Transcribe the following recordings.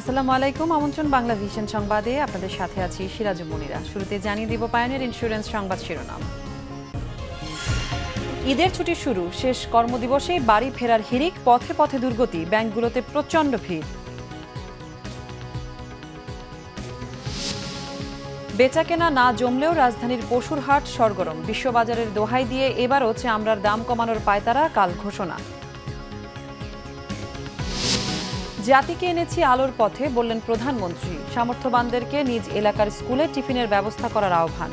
আসসালামু আলাইকুম আমন্ত্রণ বাংলা ভিশন সংবাদে আপনাদের সাথে আছি সিরাজু মনিরা শুরুতে জানিয়ে দিব পায়নের ইন্স্যুরেন্স সংবাদ শিরোনাম ঈদের ছুটি শুরু শেষ কর্মদিবসে বাড়ি ফেরার হিরিক পথে পথে দুর্গতি ব্যাংকগুলোতে প্রচণ্ড ভিড় বেচাকেনা না জমলেও রাজধানীর পশুর হাট সরগরম বিশ্ববাজারের দোহাই দিয়ে এবারও চামড়ার দাম কমানোর পায়তারা কাল ঘোষণা জাতিকে এনেছি আলোর পথে বললেন প্রধানমন্ত্রী সামর্থ্যবানদেরকে নিজ এলাকার স্কুলে টিফিনের ব্যবস্থা করার আহ্বান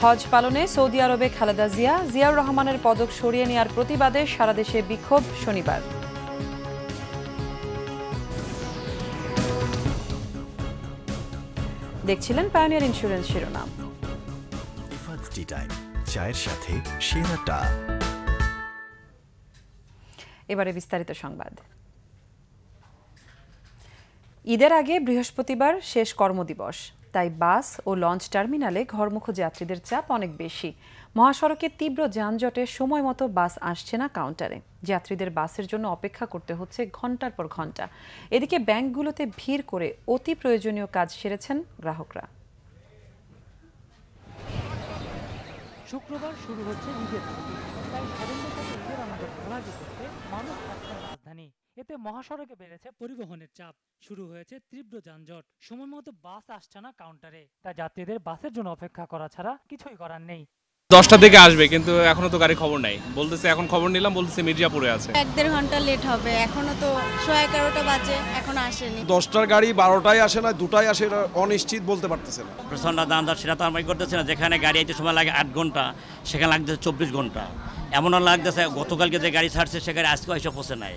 হজ পালনে সৌদি আরবে খালেদা জিয়া জিয়াউর রহমানের পদক সরিয়ে নেয়ার প্রতিবাদে সারা দেশে বিক্ষোভ শনিবার দেখছিলেন পায়োনিয়ার ইন্স্যুরেন্স শিরোনাম চায়ের সাথে এবারে বিস্তারিত সংবাদ ঈদের আগে বৃহস্পতিবার শেষ কর্মদিবস তাই বাস ও লঞ্চ টার্মিনালে ঘরমুখ যাত্রীদের চাপ অনেক বেশি মহাসড়কে তীব্র যানজটে সময় মতো বাস আসছে না কাউন্টারে যাত্রীদের বাসের জন্য অপেক্ষা করতে হচ্ছে ঘন্টার পর ঘন্টা এদিকে ব্যাংকগুলোতে ভিড় করে অতি প্রয়োজনীয় কাজ সেরেছেন গ্রাহকরা শুক্রবার শুরু হচ্ছে ঈদের তাই স্বাধীনতাকে ঈদের আনন্দ করতে মানুষ থাকছে রাজধানী এতে মহাসড়কে বেড়েছে পরিবহনের চাপ শুরু হয়েছে তীব্র যানজট সময় মতো বাস আসছে না কাউন্টারে তা যাত্রীদের বাসের জন্য অপেক্ষা করা ছাড়া কিছুই করার নেই দশটা থেকে আসবে কিন্তু এখনো তো গাড়ি খবর নাই বলতেছে এখন খবর নিলাম বলতেছে মির্জাপুরে আছে এক দেড় ঘন্টা লেট হবে এখনো তো সোয়া এগারোটা বাজে এখনো আসেনি দশটার গাড়ি বারোটায় আসে না দুটায় আসে এটা অনিশ্চিত বলতে পারতেছে না প্রচন্ড দাম সেটা তো আমি করতেছে না যেখানে গাড়ি আইতে সময় লাগে আট ঘন্টা সেখানে লাগতেছে চব্বিশ ঘন্টা এমনও লাগতেছে গতকালকে যে গাড়ি ছাড়ছে সে গাড়ি আজকে এসে পৌঁছে নাই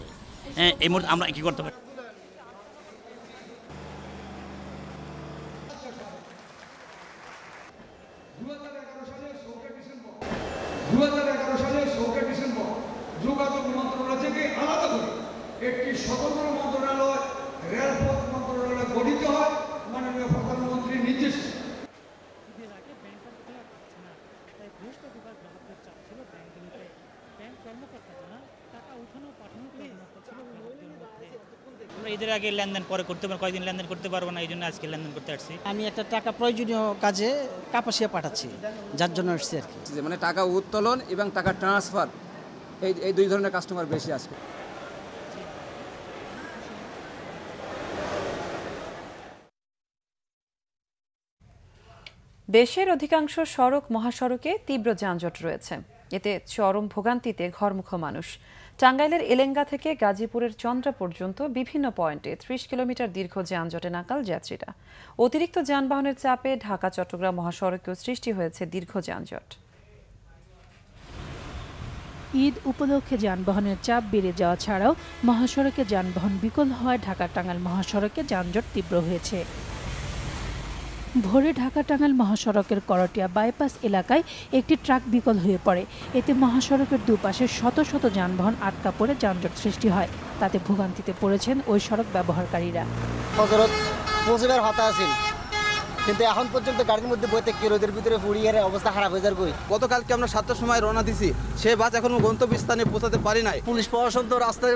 হ্যাঁ, এই মুহূর্তে আমরা কি করতে পারি একটি স্বতন্ত্র মন্ত্রণালয় রেলপথ মন্ত্রণালয় গঠিত হয় মাননীয় প্রধানমন্ত্রীর নির্দেশ আগে লেনদেন পরে করতে লেনদেন করতে পারবো না এই জন্য আজকে লেনদেন করতে আসছি আমি একটা টাকা প্রয়োজনীয় কাজে কাপাসিয়া পাঠাচ্ছি যার জন্য আর কি মানে টাকা উত্তোলন এবং টাকা ট্রান্সফার এই এই দুই ধরনের কাস্টমার বেশি আসবে দেশের অধিকাংশ সড়ক মহাসড়কে তীব্র যানজট রয়েছে এতে চরম ভোগান্তিতে ঘরমুখ মানুষ টাঙ্গাইলের এলেঙ্গা থেকে গাজীপুরের চন্দ্রা পর্যন্ত বিভিন্ন পয়েন্টে ত্রিশ কিলোমিটার দীর্ঘ যানজটে নাকাল যাত্রীরা অতিরিক্ত যানবাহনের চাপে ঢাকা চট্টগ্রাম মহাসড়কেও সৃষ্টি হয়েছে দীর্ঘ যানজট ঈদ উপলক্ষে যানবাহনের চাপ বেড়ে যাওয়া ছাড়াও মহাসড়কে যানবাহন বিকল হওয়ায় ঢাকা টাঙ্গাল মহাসড়কে যানজট তীব্র হয়েছে ভোরে ঢাকা টাঙ্গাইল মহাসড়কের করটিয়া বাইপাস এলাকায় একটি ট্রাক বিকল হয়ে পড়ে এতে মহাসড়কের দুপাশে শত শত যানবাহন আটকা পড়ে যানজট সৃষ্টি হয় তাতে ভোগান্তিতে পড়েছেন ওই সড়ক ব্যবহারকারীরা কিন্তু এখন পর্যন্ত গাড়ির মধ্যে বইতে কি রোদের ভিতরে পুড়িয়ে অবস্থা খারাপ হয়ে যাবে গতকালকে আমরা সাতটার সময় রওনা দিছি সে বাস এখনো গন্তব্যস্থানে পৌঁছাতে পারি নাই পুলিশ প্রশাসন তো রাস্তায়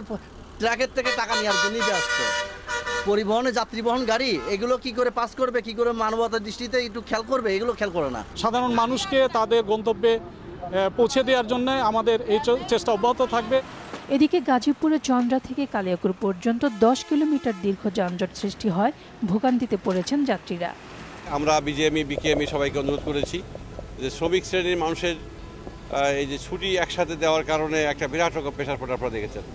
ট্রাকের থেকে টাকা নেওয়ার জন্যই ব্যস্ত পরিবহনে যাত্রী বহন গাড়ি এগুলো কি করে পাস করবে কি করে মানবতার দৃষ্টিতে একটু খেয়াল করবে এগুলো খেয়াল করে না সাধারণ মানুষকে তাদের গন্তব্যে পৌঁছে দেওয়ার জন্য আমাদের এই চেষ্টা অব্যাহত থাকবে এদিকে গাজীপুরের চন্দ্রা থেকে কালিয়াকুর পর্যন্ত দশ কিলোমিটার দীর্ঘ যানজট সৃষ্টি হয় ভোগান্তিতে পড়েছেন যাত্রীরা আমরা বিজেএমই বিকেএমই সবাইকে অনুরোধ করেছি যে শ্রমিক শ্রেণীর মানুষের এই যে ছুটি একসাথে দেওয়ার কারণে একটা বিরাট রকম প্রেশার পড়ার পর দেখেছেন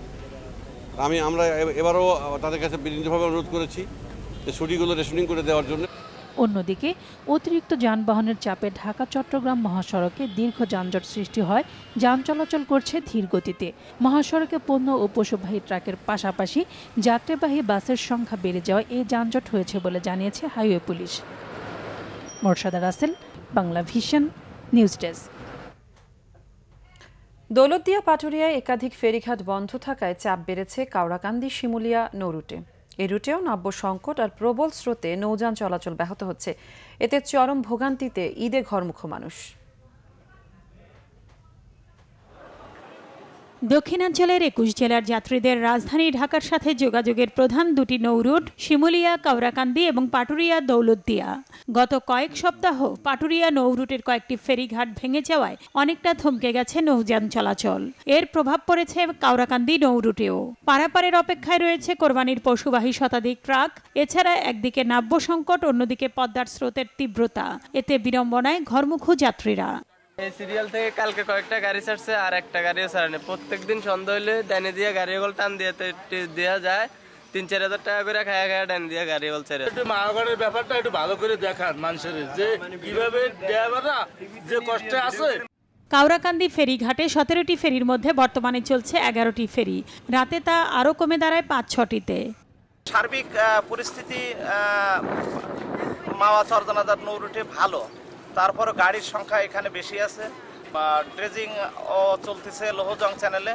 আমি আমরা এবারও তাদের কাছে বিনীতভাবে অনুরোধ করেছি যে ছুটিগুলো রেশনিং করে দেওয়ার জন্য অন্যদিকে অতিরিক্ত যানবাহনের চাপে ঢাকা চট্টগ্রাম মহাসড়কে দীর্ঘ যানজট সৃষ্টি হয় যান চলাচল করছে ধীর গতিতে মহাসড়কে পণ্য ও পশুবাহী ট্রাকের পাশাপাশি যাত্রীবাহী বাসের সংখ্যা বেড়ে যাওয়ায় এই যানজট হয়েছে বলে জানিয়েছে highway police Morshada Russell Bangla Vision news desk Daulatdia পাটুরিয়ায় একাধিক ফেরিঘাট বন্ধ থাকায় চাপ বেড়েছে কাউরাকান্দি শিমুলিয়া নৌরুটে এ রুটেও নাব্য সংকট আর প্রবল স্রোতে নৌযান চলাচল ব্যাহত হচ্ছে এতে চরম ভোগান্তিতে ঈদে ঘরমুখ মানুষ দক্ষিণাঞ্চলের একুশ জেলার যাত্রীদের রাজধানী ঢাকার সাথে যোগাযোগের প্রধান দুটি নৌরুট শিমুলিয়া কাউরাকান্দি এবং পাটুরিয়া দৌলতদিয়া গত কয়েক সপ্তাহ পাটুরিয়া নৌরুটের কয়েকটি ফেরিঘাট ভেঙে যাওয়ায় অনেকটা থমকে গেছে নৌযান চলাচল এর প্রভাব পড়েছে কাউরাকান্দি নৌরুটেও পারাপারের অপেক্ষায় রয়েছে কোরবানির পশুবাহী শতাধিক ট্রাক এছাড়া একদিকে নাব্য সংকট অন্যদিকে পদ্মার স্রোতের তীব্রতা এতে বিড়ম্বনায় ঘরমুখো যাত্রীরা এই সিরিয়াল থেকে কালকে কয়েকটা গাড়ি ছাড়ছে আর একটা গাড়িও ছাড়েনি প্রত্যেক দিন সন্ধ্যা হইলে ড্যানে দিয়ে গাড়ি গোল টান দিয়ে দেওয়া যায় তিন চার হাজার টাকা করে খায়া খায়া ড্যান দিয়ে গাড়ি গোল ছেড়ে একটু মাওয়াগড়ের ব্যাপারটা একটু ভালো করে দেখান মানুষের যে কিভাবে ড্রাইভাররা যে কষ্টে আছে কাউরাকান্দি ফেরিঘাটে সতেরোটি ফেরির মধ্যে বর্তমানে চলছে এগারোটি ফেরি রাতে তা আরও কমে দাঁড়ায় পাঁচ ছটিতে সার্বিক পরিস্থিতি মাওয়া চরজনাদার নৌরুটে ভালো তারপরও গাড়ির সংখ্যা এখানে বেশি আছে ড্রেজিং ও চলতেছে লোহজং চ্যানেলে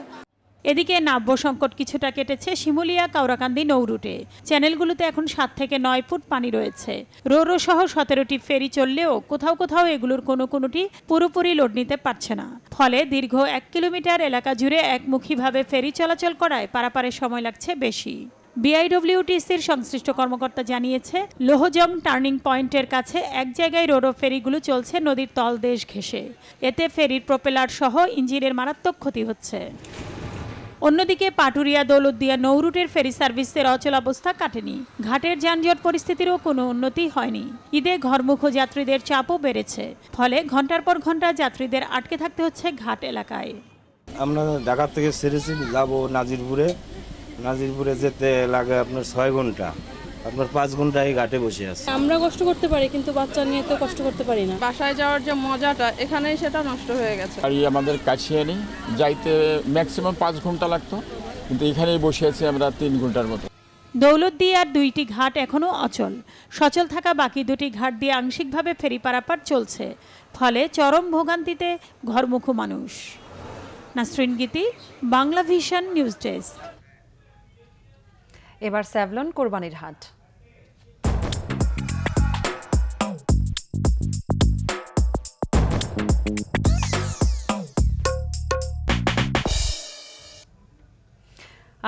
এদিকে নাব্য সংকট কিছুটা কেটেছে শিমুলিয়া কাউরাকান্দি নৌরুটে চ্যানেলগুলোতে এখন সাত থেকে নয় ফুট পানি রয়েছে রোরো সহ সতেরোটি ফেরি চললেও কোথাও কোথাও এগুলোর কোনো কোনোটি পুরোপুরি লোড নিতে পারছে না ফলে দীর্ঘ এক কিলোমিটার এলাকা জুড়ে একমুখীভাবে ফেরি চলাচল করায় পারাপারে সময় লাগছে বেশি বিআইডব্লিউটিসির সংশ্লিষ্ট কর্মকর্তা জানিয়েছে লোহজম টার্নিং পয়েন্টের কাছে এক জায়গায় রোরো ফেরিগুলো চলছে নদীর তলদেশ ঘেঁষে এতে ফেরির প্রপেলার সহ ইঞ্জিনের মারাত্মক ক্ষতি হচ্ছে অন্যদিকে পাটুরিয়া দৌলতদিয়া নৌরুটের ফেরি সার্ভিসের অচলাবস্থা কাটেনি ঘাটের যানজট পরিস্থিতিরও কোনো উন্নতি হয়নি ঈদে ঘরমুখ যাত্রীদের চাপও বেড়েছে ফলে ঘন্টার পর ঘন্টা যাত্রীদের আটকে থাকতে হচ্ছে ঘাট এলাকায় আমরা ঢাকা থেকে সেরেছি যাবো নাজিরপুরে নাজিরপুরে যেতে লাগে আপনার ছয় ঘন্টা আপনার পাঁচ ঘন্টা এই ঘাটে বসে আছে আমরা কষ্ট করতে পারি কিন্তু বাচ্চা নিয়ে তো কষ্ট করতে পারি না বাসায় যাওয়ার যে মজাটা এখানেই সেটা নষ্ট হয়ে গেছে আর আমাদের কাছে নেই যাইতে ম্যাক্সিমাম পাঁচ ঘন্টা লাগতো কিন্তু এখানেই বসে আছি আমরা তিন ঘন্টার মতো দৌলতদিয়ার দুইটি ঘাট এখনও অচল সচল থাকা বাকি দুটি ঘাট দিয়ে আংশিকভাবে ফেরি পারাপার চলছে ফলে চরম ভোগান্তিতে ঘরমুখো মানুষ নাসরিন গীতি বাংলা ভিশন নিউজ ডেস্ক এবার স্যাভলন কোরবানির হাট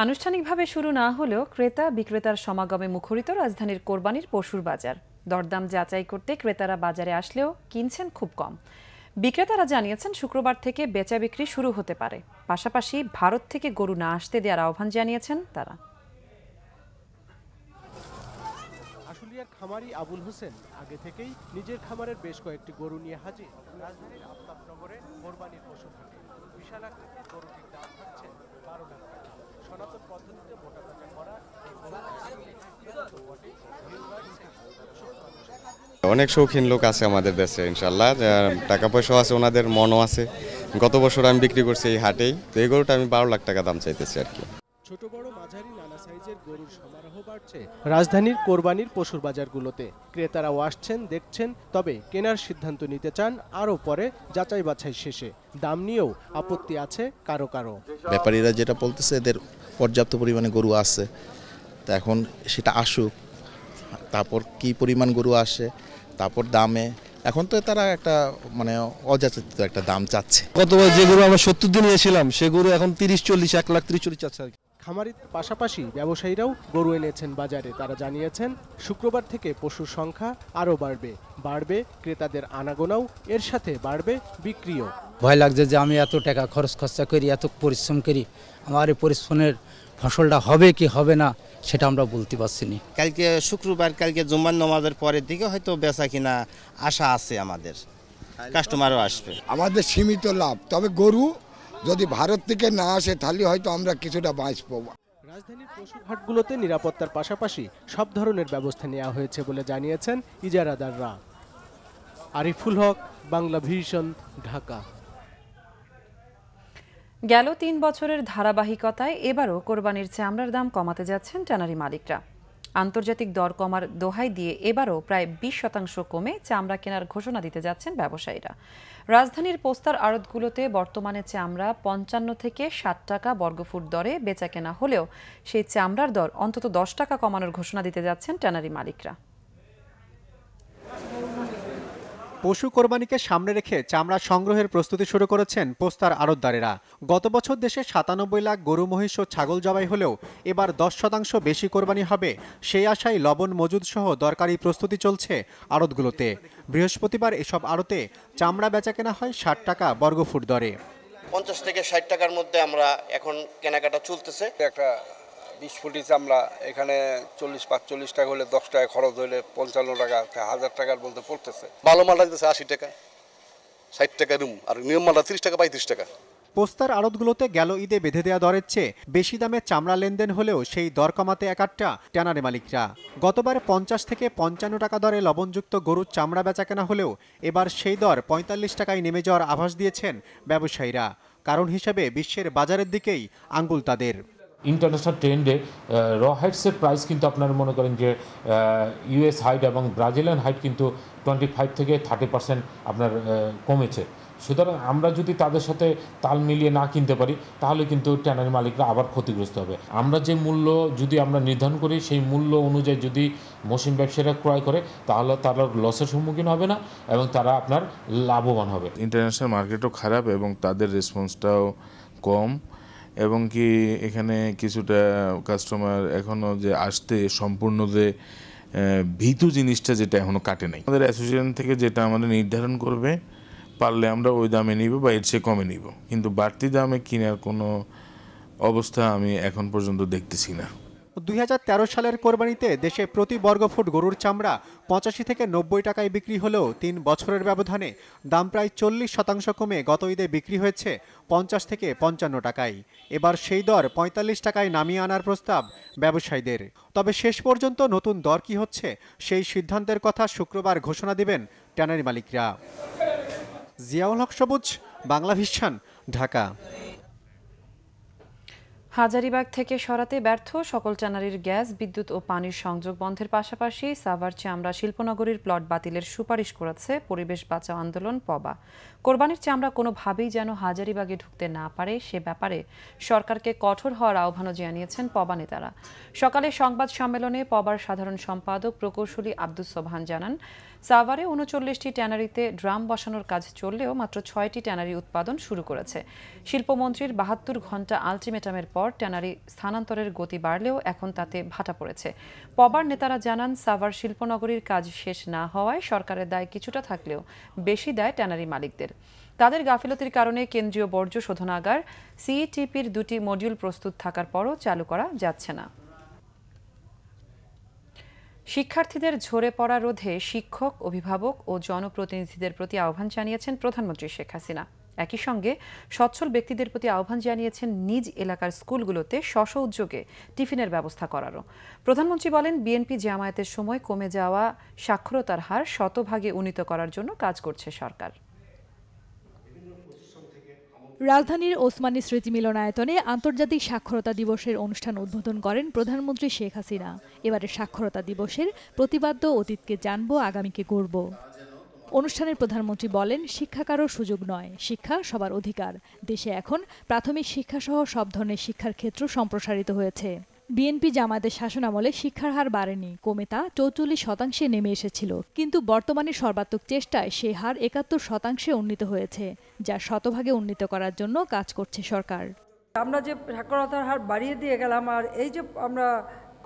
আনুষ্ঠানিকভাবে শুরু না হলেও ক্রেতা বিক্রেতার সমাগমে মুখরিত রাজধানীর কোরবানির পশুর বাজার দরদাম যাচাই করতে ক্রেতারা বাজারে আসলেও কিনছেন খুব কম বিক্রেতারা জানিয়েছেন শুক্রবার থেকে বেচা বিক্রি শুরু হতে পারে পাশাপাশি ভারত থেকে গরু না আসতে দেওয়ার আহ্বান জানিয়েছেন তারা খামারি আবুল হোসেন আগে থেকেই নিজের খামারের বেশ কয়েকটি গরু নিয়ে হাজির রাজধানীর আফতাবনগরে কোরবানির পশু থাকে বিশাল আকৃতির গরুটির দাম থাকছে বারো লাখ টাকা সনাতন পদ্ধতিতে মোটা কাটা করা অনেক শৌখিন লোক আছে আমাদের দেশে ইনশাল্লাহ টাকা পয়সাও আছে ওনাদের মনও আছে গত বছর আমি বিক্রি করছি এই হাটেই তো এই গরুটা আমি বারো লাখ টাকা দাম চাইতেছি আর কি ছোট বড় মাঝারি রাজধানীর কোরবানির পশুর বাজারগুলোতে ক্রেতারাও আসছেন দেখছেন তবে কেনার সিদ্ধান্ত নিতে চান আরও পরে যাচাই বাছাই শেষে দাম নিয়েও আপত্তি আছে কারো কারো ব্যাপারীরা যেটা বলতেছে এদের পর্যাপ্ত পরিমাণে গরু আছে তা এখন সেটা আসুক তারপর কি পরিমাণ গরু আসে তারপর দামে এখন তো তারা একটা মানে অযাচিত একটা দাম চাচ্ছে গতবার যে গরু আমরা সত্তর দিন নিয়েছিলাম সে গরু এখন তিরিশ চল্লিশ এক লাখ তিরিশ চল্লিশ চাচ্ছে আর খামারির পাশাপাশি ব্যবসায়ীরাও গরু এনেছেন বাজারে তারা জানিয়েছেন শুক্রবার থেকে পশুর সংখ্যা আরও বাড়বে বাড়বে ক্রেতাদের আনাগোনাও এর সাথে বাড়বে বিক্রিও ভয় লাগছে যে আমি এত টাকা খরচ খরচা করি এত পরিশ্রম করি আমার এই পরিশ্রমের ফসলটা হবে কি হবে না সেটা আমরা বলতে পারছি না কালকে শুক্রবার কালকে জুম্মান নমাজের পরের দিকে হয়তো বেচা কিনা আশা আছে আমাদের কাস্টমারও আসবে আমাদের সীমিত লাভ তবে গরু যদি ভারত থেকে না আসে তাহলে হয়তো আমরা কিছুটা বাঁচ পাবো রাজধানীর নিরাপত্তার পাশাপাশি সব ধরনের ব্যবস্থা নেওয়া হয়েছে বলে জানিয়েছেন ইজারাদাররা আরিফুল হক বাংলা ভিশন ঢাকা গেল তিন বছরের ধারাবাহিকতায় এবারও কোরবানির চামড়ার দাম কমাতে যাচ্ছেন ট্যানারি মালিকরা আন্তর্জাতিক দর কমার দোহাই দিয়ে এবারও প্রায় বিশ শতাংশ কমে চামড়া কেনার ঘোষণা দিতে যাচ্ছেন ব্যবসায়ীরা রাজধানীর পোস্তার আড়তগুলোতে বর্তমানে চামড়া পঞ্চান্ন থেকে ষাট টাকা বর্গফুট দরে বেচা কেনা হলেও সেই চামড়ার দর অন্তত দশ টাকা কমানোর ঘোষণা দিতে যাচ্ছেন ট্যানারি মালিকরা পশু কোরবানিকে সামনে রেখে চামড়া সংগ্রহের প্রস্তুতি শুরু করেছেন পোস্তার আড়তদারেরা গত বছর দেশে সাতানব্বই লাখ গরু মহিষ ও ছাগল জবাই হলেও এবার দশ শতাংশ বেশি কোরবানি হবে সেই আশায় লবণ মজুদ সহ দরকারি প্রস্তুতি চলছে আড়তগুলোতে বৃহস্পতিবার এসব আড়তে চামড়া বেচা কেনা হয় ষাট টাকা বর্গফুট দরে পঞ্চাশ থেকে ষাট টাকার মধ্যে আমরা এখন কেনাকাটা চলতেছে একটা বিশ ফুটিতে আমরা এখানে চল্লিশ পাঁচচল্লিশ টাকা হলে দশ টাকা খরচ হলে পঞ্চান্ন টাকা হাজার টাকার বলতে পড়তেছে ভালো মালটা দিতেছে আশি টাকা ষাট টাকা রুম আর নিয়ম মালটা তিরিশ টাকা পঁয়ত্রিশ টাকা পোস্তার আড়তগুলোতে গেল ঈদে বেঁধে দেওয়া দরের চেয়ে বেশি দামে চামড়া লেনদেন হলেও সেই দর কমাতে একাট্টা ট্যানারি মালিকরা গতবার পঞ্চাশ থেকে পঞ্চান্ন টাকা দরে লবণযুক্ত গরুর চামড়া বেচা কেনা হলেও এবার সেই দর পঁয়তাল্লিশ টাকায় নেমে যাওয়ার আভাস দিয়েছেন ব্যবসায়ীরা কারণ হিসেবে বিশ্বের বাজারের দিকেই আঙ্গুল তাদের ইন্টারন্যাশনাল ট্রেন্ডে র হাইটসের প্রাইস কিন্তু আপনারা মনে করেন যে ইউএস হাইট এবং ব্রাজিলিয়ান হাইট কিন্তু টোয়েন্টি ফাইভ থেকে থার্টি পার্সেন্ট আপনার কমেছে সুতরাং আমরা যদি তাদের সাথে তাল মিলিয়ে না কিনতে পারি তাহলে কিন্তু ট্যানারি মালিকরা আবার ক্ষতিগ্রস্ত হবে আমরা যে মূল্য যদি আমরা নির্ধারণ করি সেই মূল্য অনুযায়ী যদি মৌসুম ব্যবসায়ীরা ক্রয় করে তাহলে তারা লসের সম্মুখীন হবে না এবং তারা আপনার লাভবান হবে ইন্টারন্যাশনাল মার্কেটও খারাপ এবং তাদের রেসপন্সটাও কম এবং কি এখানে কিছুটা কাস্টমার এখনও যে আসতে সম্পূর্ণ যে ভীতু জিনিসটা যেটা এখনও কাটে নাই আমাদের অ্যাসোসিয়েশন থেকে যেটা আমাদের নির্ধারণ করবে পারলে আমরা ওই দামে নিব বা এর চেয়ে কমে নিব কিন্তু বাড়তি দামে কেনার কোনো অবস্থা আমি এখন পর্যন্ত দেখতেছি না দুই সালের কোরবানিতে দেশে প্রতি বর্গফুট গরুর চামড়া পঁচাশি থেকে নব্বই টাকায় বিক্রি হলেও তিন বছরের ব্যবধানে দাম প্রায় চল্লিশ শতাংশ কমে গত ঈদে বিক্রি হয়েছে পঞ্চাশ থেকে পঞ্চান্ন টাকায় এবার সেই দর পঁয়তাল্লিশ টাকায় নামিয়ে আনার প্রস্তাব ব্যবসায়ীদের তবে শেষ পর্যন্ত নতুন দর কি হচ্ছে সেই সিদ্ধান্তের কথা শুক্রবার ঘোষণা দিবেন ট্যানারি মালিকরা জিয়াউল হক সবুজ বাংলা ভিশন ঢাকা হাজারিবাগ থেকে সরাতে ব্যর্থ সকল চ্যানারির গ্যাস বিদ্যুৎ ও পানির সংযোগ বন্ধের পাশাপাশি সাভার চামড়া শিল্পনগরীর প্লট বাতিলের সুপারিশ করেছে পরিবেশ বাঁচাও আন্দোলন পবা কোরবানির চামড়া কোনোভাবেই যেন হাজারিবাগে ঢুকতে না পারে সে ব্যাপারে সরকারকে কঠোর হওয়ার আহ্বানও জানিয়েছেন পবা নেতারা সকালে সংবাদ সম্মেলনে পবার সাধারণ সম্পাদক প্রকৌশলী আব্দুস সোভান জানান সাভারে উনচল্লিশটি ট্যানারিতে ড্রাম বসানোর কাজ চললেও মাত্র ছয়টি ট্যানারি উৎপাদন শুরু করেছে শিল্পমন্ত্রীর বাহাত্তর ঘন্টা আলটিমেটামের পর ট্যানারি স্থানান্তরের গতি বাড়লেও এখন তাতে ভাটা পড়েছে পবার নেতারা জানান সাভার শিল্পনগরীর কাজ শেষ না হওয়ায় সরকারের দায় কিছুটা থাকলেও বেশি দেয় ট্যানারি মালিকদের তাদের গাফিলতির কারণে কেন্দ্রীয় বর্জ্য শোধনাগার সিইটিপির দুটি মডিউল প্রস্তুত থাকার পরও চালু করা যাচ্ছে না শিক্ষার্থীদের ঝরে পড়া রোধে শিক্ষক অভিভাবক ও জনপ্রতিনিধিদের প্রতি আহ্বান জানিয়েছেন প্রধানমন্ত্রী শেখ হাসিনা একই সঙ্গে সচ্ছল ব্যক্তিদের প্রতি আহ্বান জানিয়েছেন নিজ এলাকার স্কুলগুলোতে স্বশ উদ্যোগে টিফিনের ব্যবস্থা করারও প্রধানমন্ত্রী বলেন বিএনপি জামায়াতের সময় কমে যাওয়া সাক্ষরতার হার শতভাগে উন্নীত করার জন্য কাজ করছে সরকার রাজধানীর ওসমানী স্মৃতি মিলনায়তনে আন্তর্জাতিক সাক্ষরতা দিবসের অনুষ্ঠান উদ্বোধন করেন প্রধানমন্ত্রী শেখ হাসিনা এবারের সাক্ষরতা দিবসের প্রতিবাদ্য অতীতকে জানব আগামীকে গড়ব অনুষ্ঠানে প্রধানমন্ত্রী বলেন শিক্ষা কারো সুযোগ নয় শিক্ষা সবার অধিকার দেশে এখন প্রাথমিক শিক্ষাসহ সব ধরনের শিক্ষার ক্ষেত্র সম্প্রসারিত হয়েছে বিএনপি শাসন শাসনামলে শিক্ষার হার বাড়েনি কমে তা চৌচল্লিশ শতাংশে নেমে এসেছিল কিন্তু বর্তমানে সর্বাত্মক চেষ্টায় সে হার একাত্তর শতাংশে উন্নীত হয়েছে যা শতভাগে উন্নীত করার জন্য কাজ করছে সরকার আমরা যে সাক্ষরতার হার বাড়িয়ে দিয়ে গেলাম আর এই যে আমরা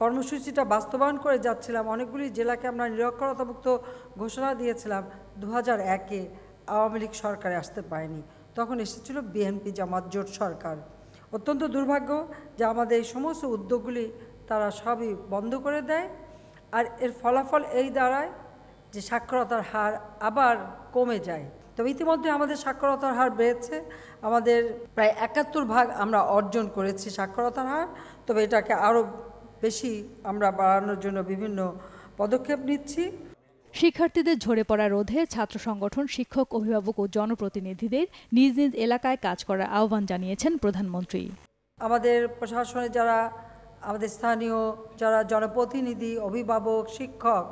কর্মসূচিটা বাস্তবায়ন করে যাচ্ছিলাম অনেকগুলি জেলাকে আমরা নিরক্ষরতামুক্ত ঘোষণা দিয়েছিলাম দু হাজার একে আওয়ামী লীগ সরকারে আসতে পারেনি তখন এসেছিল বিএনপি জামাত জোট সরকার অত্যন্ত দুর্ভাগ্য যে আমাদের এই সমস্ত উদ্যোগগুলি তারা সবই বন্ধ করে দেয় আর এর ফলাফল এই দাঁড়ায় যে সাক্ষরতার হার আবার কমে যায় তবে ইতিমধ্যে আমাদের সাক্ষরতার হার বেড়েছে আমাদের প্রায় একাত্তর ভাগ আমরা অর্জন করেছি সাক্ষরতার হার তবে এটাকে আরও বেশি আমরা বাড়ানোর জন্য বিভিন্ন পদক্ষেপ নিচ্ছি শিক্ষার্থীদের ঝরে পড়া রোধে ছাত্র সংগঠন শিক্ষক অভিভাবক ও জনপ্রতিনিধিদের নিজ নিজ এলাকায় কাজ করার আহ্বান জানিয়েছেন প্রধানমন্ত্রী আমাদের প্রশাসনে যারা আমাদের স্থানীয় যারা জনপ্রতিনিধি অভিভাবক শিক্ষক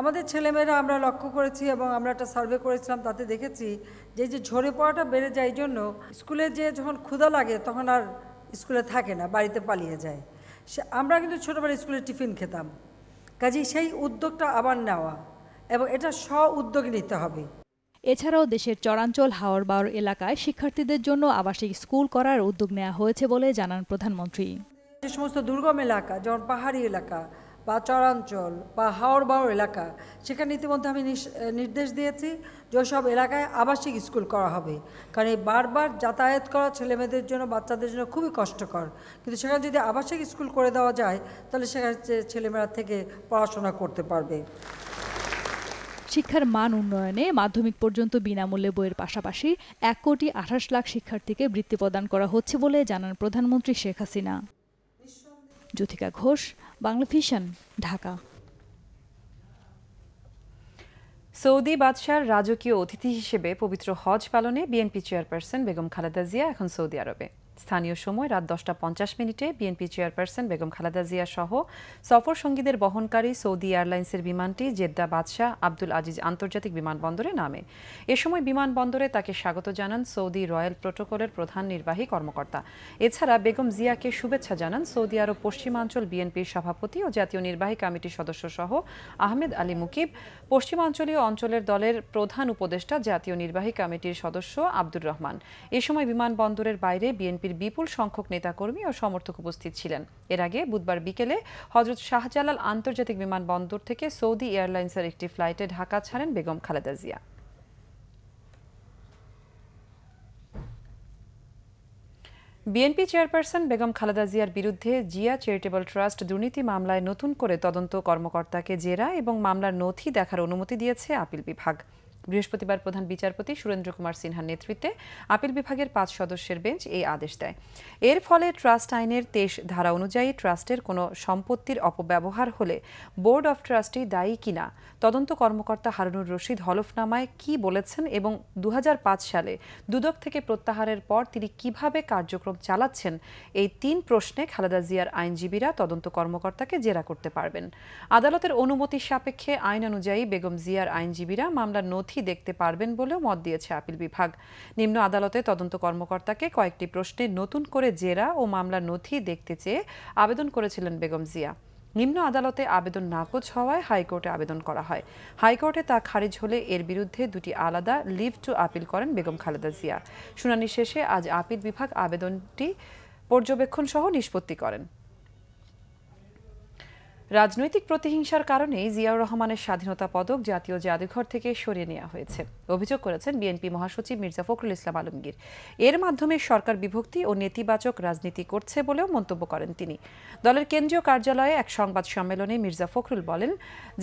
আমাদের ছেলেমেয়েরা আমরা লক্ষ্য করেছি এবং আমরা একটা সার্ভে করেছিলাম তাতে দেখেছি যে যে ঝরে পড়াটা বেড়ে যায় এই জন্য স্কুলে যে যখন ক্ষুধা লাগে তখন আর স্কুলে থাকে না বাড়িতে পালিয়ে যায় সে আমরা কিন্তু ছোটোবেলা স্কুলে টিফিন খেতাম কাজেই সেই উদ্যোগটা আবার নেওয়া এবং এটা স্ব উদ্যোগ নিতে হবে এছাড়াও দেশের চরাঞ্চল হাওড় বাওর এলাকায় শিক্ষার্থীদের জন্য আবাসিক স্কুল করার উদ্যোগ নেওয়া হয়েছে বলে জানান প্রধানমন্ত্রী যে সমস্ত দুর্গম এলাকা যেমন পাহাড়ি এলাকা বা চরাঞ্চল বা হাওড় বাওড় এলাকা সেখানে ইতিমধ্যে আমি নির্দেশ দিয়েছি যে সব এলাকায় আবাসিক স্কুল করা হবে কারণ এই বারবার যাতায়াত করা ছেলেমেয়েদের জন্য বাচ্চাদের জন্য খুবই কষ্টকর কিন্তু সেখানে যদি আবাসিক স্কুল করে দেওয়া যায় তাহলে সেখানে ছেলেমেয়েরা থেকে পড়াশোনা করতে পারবে শিক্ষার মান উন্নয়নে মাধ্যমিক পর্যন্ত বিনামূল্যে বইয়ের পাশাপাশি এক কোটি আঠাশ লাখ শিক্ষার্থীকে বৃত্তি প্রদান করা হচ্ছে বলে জানান প্রধানমন্ত্রী শেখ হাসিনা জ্যোতিকা ঘোষ বাংলা ভিশন ঢাকা সৌদি বাদশার রাজকীয় অতিথি হিসেবে পবিত্র হজ পালনে বিএনপি চেয়ারপারসন বেগম খালেদা জিয়া এখন সৌদি আরবে স্থানীয় সময় রাত দশটা পঞ্চাশ মিনিটে বিএনপি চেয়ারপারসন বেগম খালেদা জিয়া সহ সফর সঙ্গীদের বহনকারী সৌদি এয়ারলাইন্সের বিমানটি জেদ্দা বাদশাহ আব্দুল আজিজ আন্তর্জাতিক বিমানবন্দরে নামে এ সময় বিমানবন্দরে তাকে স্বাগত জানান সৌদি রয়্যাল প্রোটোকলের প্রধান নির্বাহী কর্মকর্তা এছাড়া বেগম জিয়াকে শুভেচ্ছা জানান সৌদি আরব পশ্চিমাঞ্চল বিএনপির সভাপতি ও জাতীয় নির্বাহী কমিটির সদস্য সহ আহমেদ আলী মুকিব পশ্চিমাঞ্চলীয় অঞ্চলের দলের প্রধান উপদেষ্টা জাতীয় নির্বাহী কমিটির সদস্য আব্দুর রহমান এ সময় বিমানবন্দরের বাইরে বিএনপি বিএনপির বিপুল সংখ্যক নেতাকর্মী ও সমর্থক উপস্থিত ছিলেন এর আগে বুধবার বিকেলে হজরত শাহজালাল আন্তর্জাতিক বিমানবন্দর থেকে সৌদি এয়ারলাইন্সের একটি ফ্লাইটে ঢাকা ছাড়েন বেগম খালেদা জিয়া বিএনপি চেয়ারপারসন বেগম খালেদা জিয়ার বিরুদ্ধে জিয়া চ্যারিটেবল ট্রাস্ট দুর্নীতি মামলায় নতুন করে তদন্ত কর্মকর্তাকে জেরা এবং মামলার নথি দেখার অনুমতি দিয়েছে আপিল বিভাগ বৃহস্পতিবার প্রধান বিচারপতি সুরেন্দ্র কুমার সিনহার নেতৃত্বে আপিল বিভাগের পাঁচ সদস্যের বেঞ্চ এই আদেশ দেয় এর ফলে ট্রাস্ট আইনের তেইশ ধারা অনুযায়ী ট্রাস্টের কোনো সম্পত্তির অপব্যবহার হলে বোর্ড অফ ট্রাস্টি দায়ী কিনা তদন্ত কর্মকর্তা হারুনুর রশিদ হলফনামায় কি বলেছেন এবং দু সালে দুদক থেকে প্রত্যাহারের পর তিনি কিভাবে কার্যক্রম চালাচ্ছেন এই তিন প্রশ্নে খালেদা জিয়ার আইনজীবীরা তদন্ত কর্মকর্তাকে জেরা করতে পারবেন আদালতের অনুমতি সাপেক্ষে আইন অনুযায়ী বেগম জিয়ার আইনজীবীরা মামলার নথি সাক্ষী দেখতে পারবেন বলেও মত দিয়েছে আপিল বিভাগ নিম্ন আদালতে তদন্ত কর্মকর্তাকে কয়েকটি প্রশ্নে নতুন করে জেরা ও মামলার নথি দেখতে চেয়ে আবেদন করেছিলেন বেগম জিয়া নিম্ন আদালতে আবেদন নাকচ হওয়ায় হাইকোর্টে আবেদন করা হয় হাইকোর্টে তা খারিজ হলে এর বিরুদ্ধে দুটি আলাদা লিভ টু আপিল করেন বেগম খালেদা জিয়া শুনানি শেষে আজ আপিল বিভাগ আবেদনটি পর্যবেক্ষণ সহ নিষ্পত্তি করেন রাজনৈতিক প্রতিহিংসার কারণে জিয়াউর রহমানের স্বাধীনতা পদক জাতীয় জাদুঘর থেকে সরিয়ে নেওয়া হয়েছে অভিযোগ করেছেন বিএনপি মহাসচিব মির্জা ফখরুল ইসলাম আলমগীর এর মাধ্যমে সরকার বিভক্তি ও নেতিবাচক রাজনীতি করছে বলেও মন্তব্য করেন তিনি দলের কেন্দ্রীয় কার্যালয়ে এক সংবাদ সম্মেলনে মির্জা ফখরুল বলেন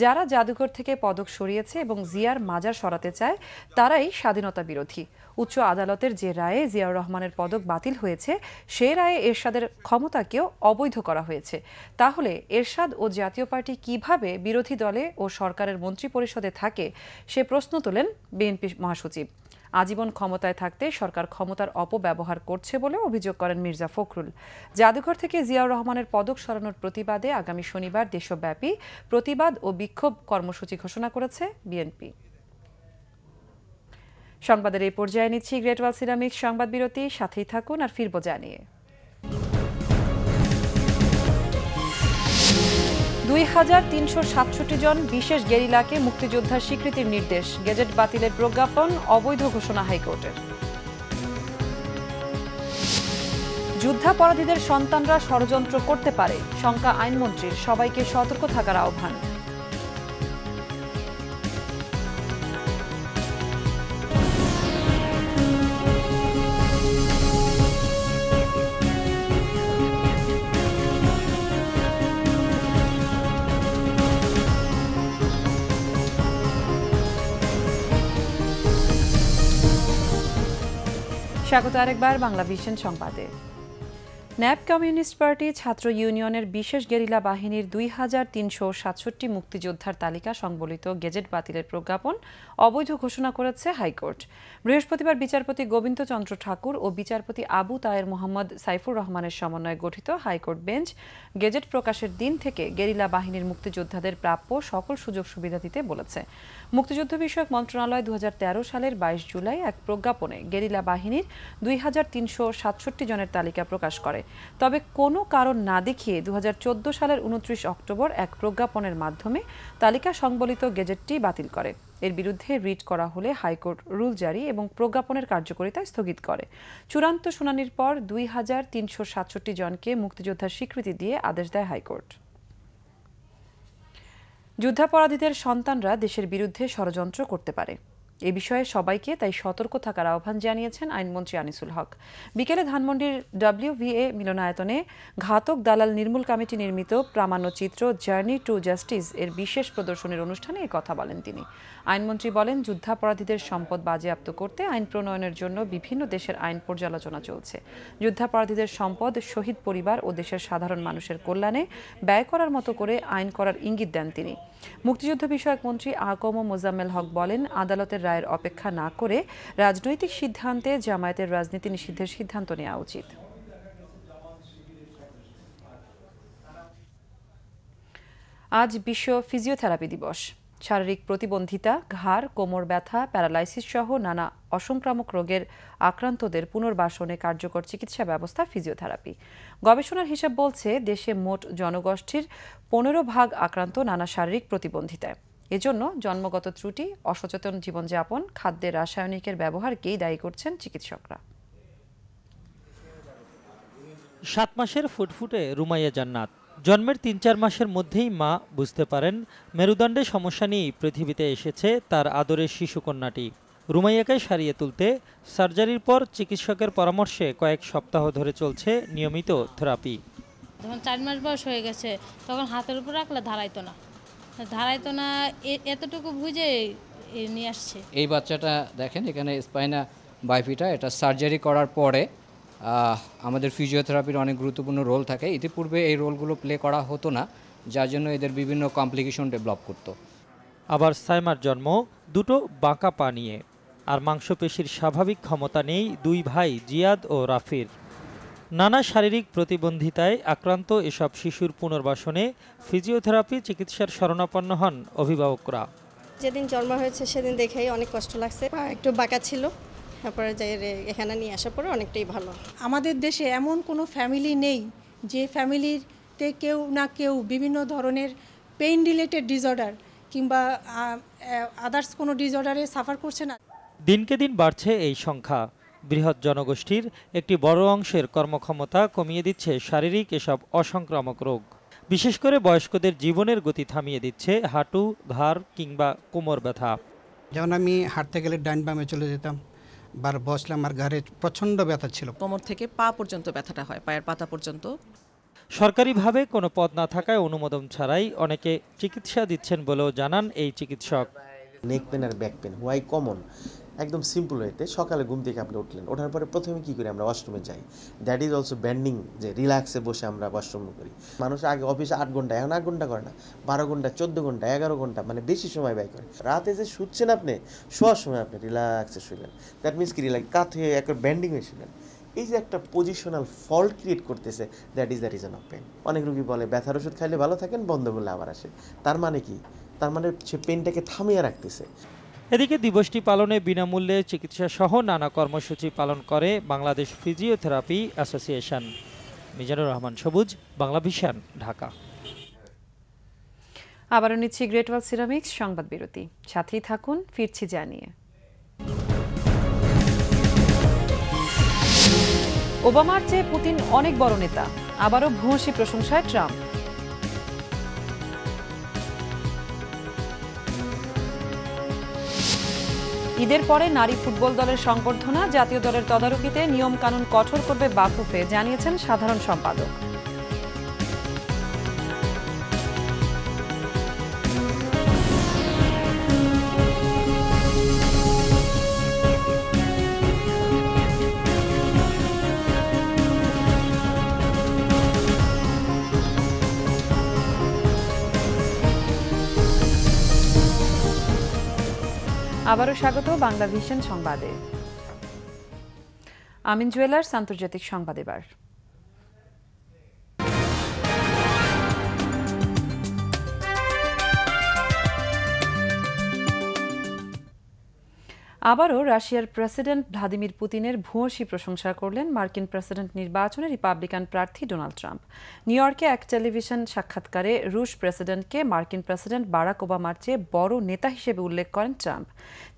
যারা জাদুঘর থেকে পদক সরিয়েছে এবং জিয়ার মাজার সরাতে চায় তারাই স্বাধীনতা বিরোধী উচ্চ আদালতের যে রায়ে জিয়াউর রহমানের পদক বাতিল হয়েছে সে রায়ে এরশাদের ক্ষমতাকেও অবৈধ করা হয়েছে তাহলে এরশাদ ও জাতীয় পার্টি কিভাবে বিরোধী দলে ও সরকারের মন্ত্রী পরিষদে থাকে সে প্রশ্ন তোলেন বিএনপি মহাসচিব আজীবন ক্ষমতায় থাকতে সরকার ক্ষমতার অপব্যবহার করছে বলে অভিযোগ করেন মির্জা ফখরুল জাদুঘর থেকে জিয়াউর রহমানের পদক সরানোর প্রতিবাদে আগামী শনিবার দেশব্যাপী প্রতিবাদ ও বিক্ষোভ কর্মসূচি ঘোষণা করেছে বিএনপি সংবাদের এই পর্যায়ে নিচ্ছি গ্রেট ওয়াল সিরামিক সংবাদ বিরতি সাথেই থাকুন আর ফিরব জানিয়ে দুই হাজার তিনশো সাতষট্টি জন বিশেষ গেরিলাকে মুক্তিযোদ্ধার স্বীকৃতির নির্দেশ গেজেট বাতিলের প্রজ্ঞাপন অবৈধ ঘোষণা হাইকোর্টের যুদ্ধাপরাধীদের সন্তানরা ষড়যন্ত্র করতে পারে শঙ্কা আইনমন্ত্রীর সবাইকে সতর্ক থাকার আহ্বান স্বাগত আরেকবার বাংলা ভিশন সংবাদে ন্যাপ কমিউনিস্ট পার্টি ছাত্র ইউনিয়নের বিশেষ গেরিলা বাহিনীর দুই হাজার তিনশো সাতষট্টি মুক্তিযোদ্ধার তালিকা সংবলিত গেজেট বাতিলের প্রজ্ঞাপন অবৈধ ঘোষণা করেছে হাইকোর্ট বৃহস্পতিবার বিচারপতি গোবিন্দচন্দ্র ঠাকুর ও বিচারপতি আবু তায়ের মোহাম্মদ সাইফুর রহমানের সমন্বয়ে গঠিত হাইকোর্ট বেঞ্চ গেজেট প্রকাশের দিন থেকে গেরিলা বাহিনীর মুক্তিযোদ্ধাদের প্রাপ্য সকল সুযোগ সুবিধা দিতে বলেছে মুক্তিযুদ্ধ বিষয়ক মন্ত্রণালয় দু সালের বাইশ জুলাই এক প্রজ্ঞাপনে গেরিলা বাহিনীর দুই জনের তালিকা প্রকাশ করে তবে কোনো কারণ না দেখিয়ে দু সালের উনত্রিশ অক্টোবর এক প্রজ্ঞাপনের মাধ্যমে তালিকা সংবলিত গেজেটটি বাতিল করে এর বিরুদ্ধে রিট করা হলে হাইকোর্ট রুল জারি এবং প্রজ্ঞাপনের কার্যকারিতা স্থগিত করে চূড়ান্ত শুনানির পর দুই হাজার তিনশো সাতষট্টি জনকে মুক্তিযোদ্ধার স্বীকৃতি দিয়ে আদেশ দেয় হাইকোর্ট যুদ্ধাপরাধীদের সন্তানরা দেশের বিরুদ্ধে ষড়যন্ত্র করতে পারে এ বিষয়ে সবাইকে তাই সতর্ক থাকার আহ্বান জানিয়েছেন আইনমন্ত্রী আনিসুল হক বিকেলে ধানমন্ডির ডাব্লিউভিএ মিলনায়তনে ঘাতক দালাল নির্মূল কমিটি নির্মিত প্রামাণ্যচিত্র জার্নি টু জাস্টিস এর বিশেষ প্রদর্শনীর অনুষ্ঠানে কথা বলেন তিনি আইনমন্ত্রী বলেন যুদ্ধাপরাধীদের সম্পদ বাজেয়াপ্ত করতে আইন প্রণয়নের জন্য বিভিন্ন দেশের আইন পর্যালোচনা চলছে যুদ্ধাপরাধীদের সম্পদ শহীদ পরিবার ও দেশের সাধারণ মানুষের কল্যাণে ব্যয় করার মতো করে আইন করার ইঙ্গিত দেন তিনি মুক্তিযুদ্ধ বিষয়ক মন্ত্রী আকম মোজাম্মেল হক বলেন আদালতের রায়ের অপেক্ষা না করে রাজনৈতিক সিদ্ধান্তে জামায়াতের রাজনীতি নিষিদ্ধের সিদ্ধান্ত নেওয়া উচিত আজ বিশ্ব ফিজিওথেরাপি দিবস শারীরিক প্রতিবন্ধিতা ঘাড় কোমর ব্যথা প্যারালাইসিস সহ নানা অসংক্রামক রোগের আক্রান্তদের পুনর্বাসনে কার্যকর চিকিৎসা ব্যবস্থা ফিজিওথেরাপি গবেষণার হিসাব বলছে দেশে মোট জনগোষ্ঠীর পনেরো ভাগ আক্রান্ত নানা শারীরিক প্রতিবন্ধিতায় এজন্য জন্মগত ত্রুটি অসচেতন জীবনযাপন খাদ্যে রাসায়নিকের ব্যবহারকেই দায়ী করছেন চিকিৎসকরা সাত মাসের ফুটফুটে রুমাইয়া জান্নাত জন্মের তিন চার মাসের মধ্যেই মা বুঝতে পারেন মেরুদণ্ডে সমস্যা নিয়েই পৃথিবীতে এসেছে তার আদরের শিশুকন্যাটি রুমাইয়াকে সারিয়ে তুলতে সার্জারির পর চিকিৎসকের পরামর্শে কয়েক সপ্তাহ ধরে চলছে নিয়মিত থেরাপি যখন চার মাস বয়স হয়ে গেছে তখন হাতের উপর রাখলে ধারাইতো না ধারাইতো না এতটুকু বুঝে নিয়ে আসছে এই বাচ্চাটা দেখেন এখানে স্পাইনা বাইফিটা এটা সার্জারি করার পরে আমাদের ফিজিওথেরাপির অনেক গুরুত্বপূর্ণ রোল থাকে ইতিপূর্বে এই রোলগুলো প্লে করা হতো না যার জন্য এদের বিভিন্ন কমপ্লিকেশন ডেভেলপ করত আবার সাইমার জন্ম দুটো বাঁকা পা নিয়ে আর মাংসপেশির স্বাভাবিক ক্ষমতা নেই দুই ভাই জিয়াদ ও রাফির নানা শারীরিক প্রতিবন্ধিতায় আক্রান্ত এসব শিশুর পুনর্বাসনে ফিজিওথেরাপি চিকিৎসার শরণাপন্ন হন অভিভাবকরা যেদিন জন্ম হয়েছে সেদিন দেখেই অনেক কষ্ট লাগছে একটু বাঁকা ছিল তারপরে যাই এখানে নিয়ে আসার পরে অনেকটাই ভালো আমাদের দেশে এমন কোনো ফ্যামিলি নেই যে ফ্যামিলিতে কেউ না কেউ বিভিন্ন ধরনের পেইন রিলেটেড ডিসঅর্ডার কিংবা আদার্স কোনো ডিসঅর্ডারে সাফার করছে না দিনকে দিন বাড়ছে এই সংখ্যা বৃহৎ জনগোষ্ঠীর একটি বড় অংশের কর্মক্ষমতা কমিয়ে দিচ্ছে শারীরিক এসব অসংক্রামক রোগ বিশেষ করে বয়স্কদের জীবনের গতি থামিয়ে দিচ্ছে হাঁটু ঘাড় কিংবা কোমর ব্যথা যেমন আমি হাঁটতে গেলে ডাইন বামে চলে যেতাম বার বসলে আমার ঘরে প্রচণ্ড ব্যথা ছিল কোমর থেকে পা পর্যন্ত ব্যথাটা হয় পায়ের পাতা পর্যন্ত সরকারিভাবে কোনো পদ না থাকায় অনুমোদন ছাড়াই অনেকে চিকিৎসা দিচ্ছেন বলেও জানান এই চিকিৎসক নেক পেন আর ব্যাক পেন হোয়াই কমন একদম সিম্পল ওয়েতে সকালে ঘুম থেকে আপনি উঠলেন ওঠার পরে প্রথমে কী করি আমরা ওয়াশরুমে যাই দ্যাট ইজ অলসো ব্যান্ডিং যে রিল্যাক্সে বসে আমরা ওয়াশরুম করি মানুষ আগে অফিসে আট ঘন্টা এখন আট ঘন্টা করে না বারো ঘন্টা চোদ্দ ঘন্টা এগারো ঘন্টা মানে বেশি সময় ব্যয় করে রাতে যে শুচ্ছেন আপনি শোয়ার সময় আপনি রিল্যাক্সে শুলেন দ্যাট মিনস কি রিল্যাক্স কাত হয়ে একবার ব্যান্ডিং হয়ে শুলেন এই যে একটা পজিশনাল ফল্ট ক্রিয়েট করতেছে that is the reason of pain অনেক রুগী বলে ব্যথার ওষুধ খাইলে ভালো থাকেন বন্ধ করলে আবার আসে তার মানে কি তার মানে সে পেনটাকে থামিয়ে রাখতেছে এদিকে দিবসটি পালনে বিনামূল্যে চিকিৎসা সহ নানা কর্মসূচি পালন করে Bangladesh physiotherapy association Mizanur Rahman Sabuj Bangla vision Dhaka আবারও নিচ্ছি গ্রেট ওয়াল সিরামিক্স সংবাদ বিরতি সাথেই থাকুন ফিরছি জানিয়ে ওবামার চেয়ে পুতিন অনেক বড় নেতা আবারও ভূয়সী প্রশংসায় ট্রাম্প ঈদের পরে নারী ফুটবল দলের সংবর্ধনা জাতীয় দলের তদারকিতে নিয়মকানুন কঠোর করবে বাফুফে জানিয়েছেন সাধারণ সম্পাদক আবারও স্বাগত বাংলা ভিশন সংবাদে আমিন জুয়েলার আন্তর্জাতিক সংবাদ এবার আবারও রাশিয়ার প্রেসিডেন্ট ভ্লাদিমির পুতিনের ভূয়সী প্রশংসা করলেন মার্কিন প্রেসিডেন্ট নির্বাচনে রিপাবলিকান প্রার্থী ডোনাল্ড ট্রাম্প নিউ ইয়র্কে এক টেলিভিশন সাক্ষাৎকারে রুশ প্রেসিডেন্টকে মার্কিন প্রেসিডেন্ট বারাক ওবামার চেয়ে বড় নেতা হিসেবে উল্লেখ করেন ট্রাম্প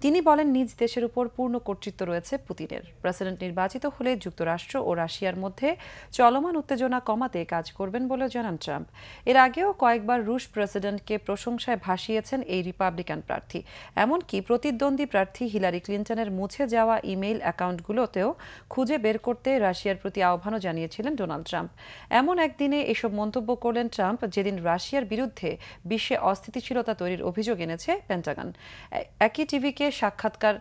তিনি বলেন নিজ দেশের উপর পূর্ণ কর্তৃত্ব রয়েছে পুতিনের প্রেসিডেন্ট নির্বাচিত হলে যুক্তরাষ্ট্র ও রাশিয়ার মধ্যে চলমান উত্তেজনা কমাতে কাজ করবেন বলেও জানান ট্রাম্প এর আগেও কয়েকবার রুশ প্রেসিডেন্টকে প্রশংসায় ভাসিয়েছেন এই রিপাবলিকান প্রার্থী এমনকি প্রতিদ্বন্দ্বী প্রার্থী হিলারি হিলারি ক্লিন্টনের মুছে যাওয়া ইমেইল অ্যাকাউন্টগুলোতেও খুঁজে বের করতে রাশিয়ার প্রতি আহ্বানও জানিয়েছিলেন ডোনাল্ড ট্রাম্প এমন একদিনে এসব মন্তব্য করলেন ট্রাম্প যেদিন রাশিয়ার বিরুদ্ধে বিশ্বে অস্থিতিশীলতা তৈরির অভিযোগ এনেছে পেন্টাগান একই টিভিকে সাক্ষাৎকার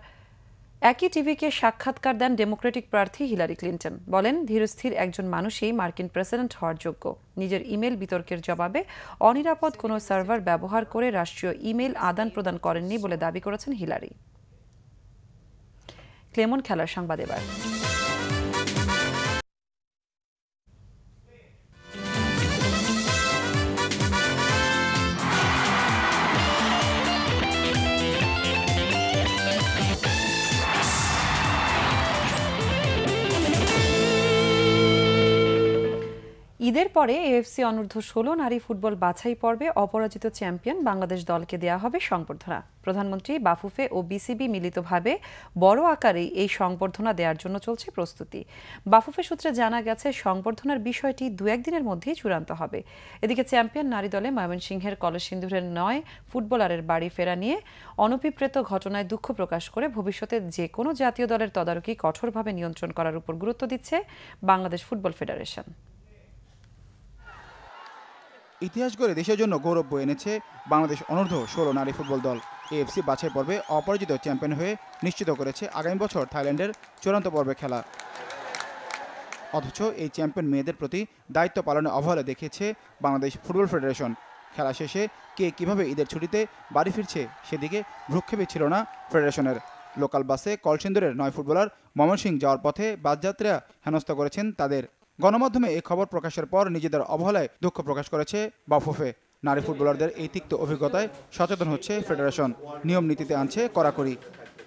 একই টিভিকে সাক্ষাৎকার দেন ডেমোক্রেটিক প্রার্থী হিলারি ক্লিন্টন বলেন ধীরস্থির একজন মানুষই মার্কিন প্রেসিডেন্ট হওয়ার যোগ্য নিজের ইমেল বিতর্কের জবাবে অনিরাপদ কোনো সার্ভার ব্যবহার করে রাষ্ট্রীয় ইমেল আদান প্রদান করেননি বলে দাবি করেছেন হিলারি ক্লেমন খেলার সংবাদ এবার ঈদের পরে এএফসি অনূর্ধ্ব ষোলো নারী ফুটবল বাছাই পর্বে অপরাজিত চ্যাম্পিয়ন বাংলাদেশ দলকে দেয়া হবে সংবর্ধনা প্রধানমন্ত্রী বাফুফে ও বিসিবি মিলিতভাবে বড় আকারে এই সংবর্ধনা দেওয়ার জন্য চলছে প্রস্তুতি বাফুফে সূত্রে জানা গেছে সংবর্ধনার বিষয়টি দু একদিনের মধ্যেই চূড়ান্ত হবে এদিকে চ্যাম্পিয়ন নারী দলে ময়মনসিংহের কলসিন্দুরের নয় ফুটবলারের বাড়ি ফেরা নিয়ে অনভিপ্রেত ঘটনায় দুঃখ প্রকাশ করে ভবিষ্যতে যে কোনো জাতীয় দলের তদারকি কঠোরভাবে নিয়ন্ত্রণ করার উপর গুরুত্ব দিচ্ছে বাংলাদেশ ফুটবল ফেডারেশন ইতিহাস গড়ে দেশের জন্য গৌরব বয়ে এনেছে বাংলাদেশ অনূর্ধ্ব ষোলো নারী ফুটবল দল এএফসি বাছাই পর্বে অপরাজিত চ্যাম্পিয়ন হয়ে নিশ্চিত করেছে আগামী বছর থাইল্যান্ডের চূড়ান্ত পর্বে খেলা অথচ এই চ্যাম্পিয়ন মেয়েদের প্রতি দায়িত্ব পালনে অবহেলা দেখিয়েছে বাংলাদেশ ফুটবল ফেডারেশন খেলা শেষে কে কিভাবে ঈদের ছুটিতে বাড়ি ফিরছে সেদিকে ভ্রুক্ষেপে ছিল না ফেডারেশনের লোকাল বাসে কলসিন্দুরের নয় ফুটবলার ময়মনসিং যাওয়ার পথে বাসযাত্রীরা হেনস্থা করেছেন তাদের গণমাধ্যমে এই খবর প্রকাশের পর নিজেদের অবহেলায় দুঃখ প্রকাশ করেছে বাফুফে নারী ফুটবলারদের এই তিক্ত অভিজ্ঞতায় সচেতন হচ্ছে ফেডারেশন নিয়ম নীতিতে আনছে কড়াকড়ি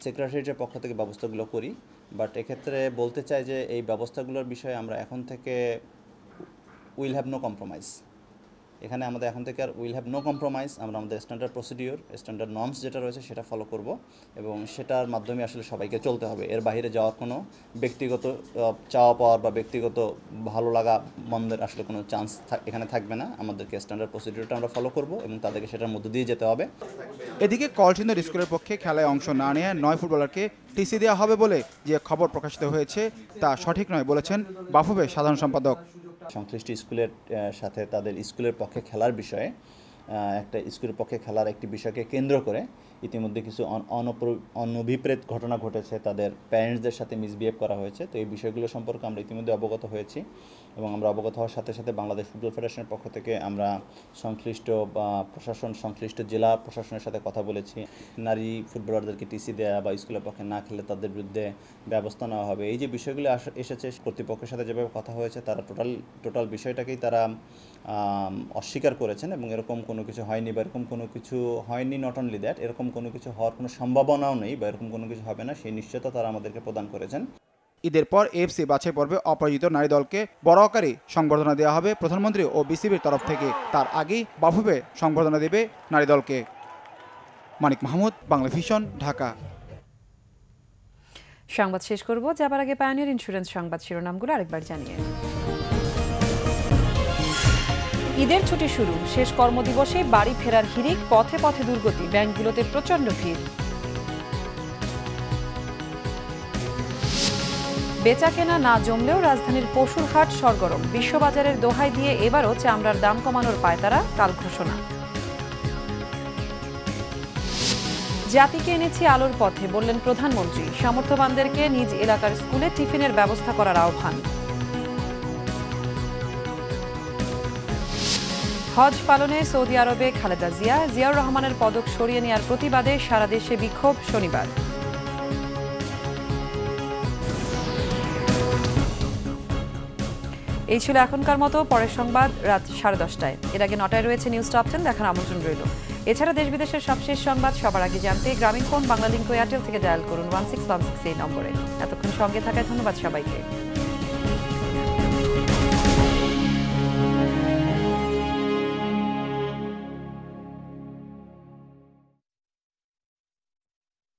সেক্রেটারিটের পক্ষ থেকে ব্যবস্থাগুলো করি বাট এক্ষেত্রে বলতে চাই যে এই ব্যবস্থাগুলোর বিষয়ে আমরা এখন থেকে উইল হ্যাভ নো কম্প্রোমাইজ এখানে আমাদের এখন থেকে আর উইল হ্যাভ নো কম্প্রোমাইজ আমরা আমাদের স্ট্যান্ডার্ড প্রসিডিওর স্ট্যান্ডার্ড নর্মস যেটা রয়েছে সেটা ফলো করব এবং সেটার মাধ্যমে আসলে সবাইকে চলতে হবে এর বাইরে যাওয়ার কোনো ব্যক্তিগত চাওয়া পাওয়ার বা ব্যক্তিগত ভালো লাগা মন্দের আসলে কোনো চান্স এখানে থাকবে না আমাদেরকে স্ট্যান্ডার্ড প্রসিডিওরটা আমরা ফলো করব এবং তাদেরকে সেটার মধ্য দিয়ে যেতে হবে এদিকে কলটিনের স্কুলের পক্ষে খেলায় অংশ না নিয়ে নয় ফুটবলারকে টিসি দেওয়া হবে বলে যে খবর প্রকাশিত হয়েছে তা সঠিক নয় বলেছেন বাফুবে সাধারণ সম্পাদক সংশ্লিষ্ট স্কুলের সাথে তাদের স্কুলের পক্ষে খেলার বিষয়ে একটা স্কুলের পক্ষে খেলার একটি বিষয়কে কেন্দ্র করে ইতিমধ্যে কিছু অনভিপ্রেত ঘটনা ঘটেছে তাদের প্যারেন্টসদের সাথে মিসবিহেভ করা হয়েছে তো এই বিষয়গুলো সম্পর্কে আমরা ইতিমধ্যে অবগত হয়েছি এবং আমরা অবগত হওয়ার সাথে সাথে বাংলাদেশ ফুটবল ফেডারেশনের পক্ষ থেকে আমরা সংশ্লিষ্ট বা প্রশাসন সংশ্লিষ্ট জেলা প্রশাসনের সাথে কথা বলেছি নারী ফুটবলারদেরকে টিসি দেওয়া বা স্কুলের পক্ষে না খেলে তাদের বিরুদ্ধে ব্যবস্থা নেওয়া হবে এই যে বিষয়গুলো এসেছে কর্তৃপক্ষের সাথে যেভাবে কথা হয়েছে তারা টোটাল টোটাল বিষয়টাকেই তারা অস্বীকার করেছেন এবং এরকম কোনো কিছু হয়নি বা এরকম কোনো কিছু হয়নি নট অনলি দ্যাট এরকম কোনো কিছু হওয়ার কোনো সম্ভাবনাও নেই বা এরকম কোনো কিছু হবে না সেই নিশ্চয়তা তারা আমাদেরকে প্রদান করেছেন ঈদের পর এফসি বাছাই পর্বে অপরাজিত নারী দলকে বড় আকারে সংবর্ধনা দেওয়া হবে প্রধানমন্ত্রী ও বিসিবির তরফ থেকে তার আগেই বাফুবে সংবর্ধনা দেবে নারী দলকে মানিক মাহমুদ বাংলা ভিশন ঢাকা সংবাদ শেষ করব যাবার আগে পায়নিয়ার ইন্স্যুরেন্স সংবাদ শিরোনামগুলো আরেকবার জানিয়ে ঈদের ছুটি শুরু শেষ কর্মদিবসে বাড়ি ফেরার হিরিক পথে পথে দুর্গতি ব্যাংকগুলোতে প্রচণ্ড ভিড় বেচা কেনা না জমলেও রাজধানীর পশুর হাট সরগরম বিশ্ববাজারের দোহাই দিয়ে এবারও চামড়ার দাম কমানোর পায় তারা কাল ঘোষণা জাতিকে এনেছি আলোর পথে বললেন প্রধানমন্ত্রী সামর্থ্যবানদেরকে নিজ এলাকার স্কুলে টিফিনের ব্যবস্থা করার আহ্বান হজ পালনে সৌদি আরবে খালেদা জিয়া জিয়াউর রহমানের পদক সরিয়ে নেওয়ার প্রতিবাদে সারা দেশে বিক্ষোভ শনিবার এই ছিল এখনকার মতো পরের সংবাদ রাত সাড়ে দশটায় এর আগে নটায় রয়েছে নিউজ টপ টেন দেখার আমন্ত্রণ রইল এছাড়া দেশ বিদেশের সবশেষ সংবাদ সবার আগে জানতে গ্রামীণ ফোন বাংলালিংক এয়ারটেল থেকে ডায়াল করুন ওয়ান সিক্স ওয়ান সিক্স এই নম্বরে এতক্ষণ সঙ্গে থাকায় ধন্যবাদ সবাইকে